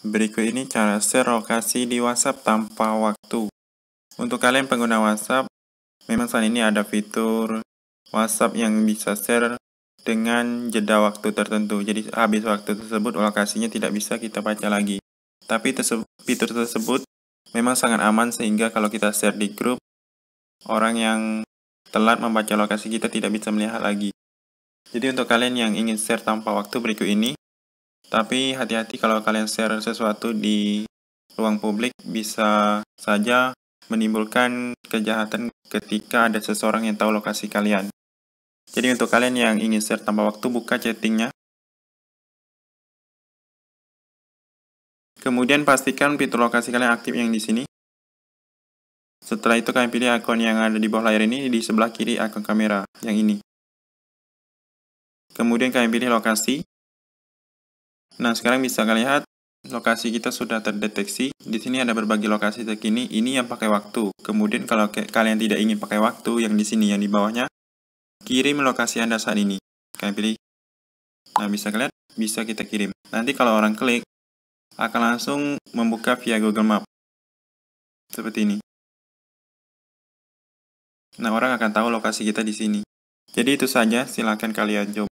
Berikut ini cara share lokasi di WhatsApp tanpa waktu. Untuk kalian pengguna WhatsApp, memang saat ini ada fitur WhatsApp yang bisa share dengan jeda waktu tertentu. Jadi habis waktu tersebut lokasinya tidak bisa kita baca lagi. Tapi terse fitur tersebut memang sangat aman sehingga kalau kita share di grup, orang yang telat membaca lokasi kita tidak bisa melihat lagi. Jadi untuk kalian yang ingin share tanpa waktu berikut ini, tapi hati-hati kalau kalian share sesuatu di ruang publik bisa saja menimbulkan kejahatan ketika ada seseorang yang tahu lokasi kalian. Jadi untuk kalian yang ingin share tanpa waktu, buka chattingnya. Kemudian pastikan fitur lokasi kalian aktif yang di sini. Setelah itu kalian pilih akun yang ada di bawah layar ini, di sebelah kiri akun kamera yang ini. Kemudian kalian pilih lokasi, Nah, sekarang bisa kalian lihat lokasi kita sudah terdeteksi. Di sini ada berbagai lokasi terkini. Ini yang pakai waktu. Kemudian kalau kalian tidak ingin pakai waktu yang di sini yang di bawahnya, kirim lokasi Anda saat ini. Kalian pilih. Nah, bisa kalian lihat bisa kita kirim. Nanti kalau orang klik akan langsung membuka via Google Map. Seperti ini. Nah, orang akan tahu lokasi kita di sini. Jadi itu saja, silakan kalian coba.